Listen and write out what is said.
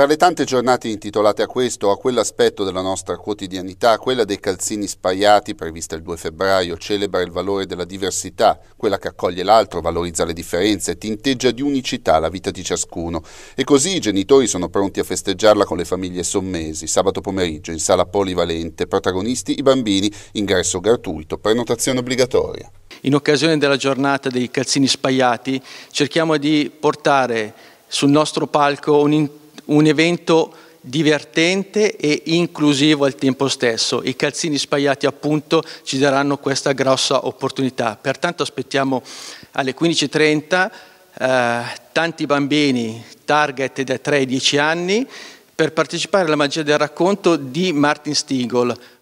Tra le tante giornate intitolate a questo o a quell'aspetto della nostra quotidianità, quella dei calzini spaiati, prevista il 2 febbraio, celebra il valore della diversità, quella che accoglie l'altro, valorizza le differenze, tinteggia di unicità la vita di ciascuno. E così i genitori sono pronti a festeggiarla con le famiglie sommesi, sabato pomeriggio in sala polivalente, protagonisti i bambini, ingresso gratuito, prenotazione obbligatoria. In occasione della giornata dei calzini spaiati cerchiamo di portare sul nostro palco un'intervento un evento divertente e inclusivo al tempo stesso. I calzini spaiati appunto ci daranno questa grossa opportunità. Pertanto aspettiamo alle 15.30 eh, tanti bambini target da 3 ai 10 anni per partecipare alla magia del racconto di Martin Stiegel.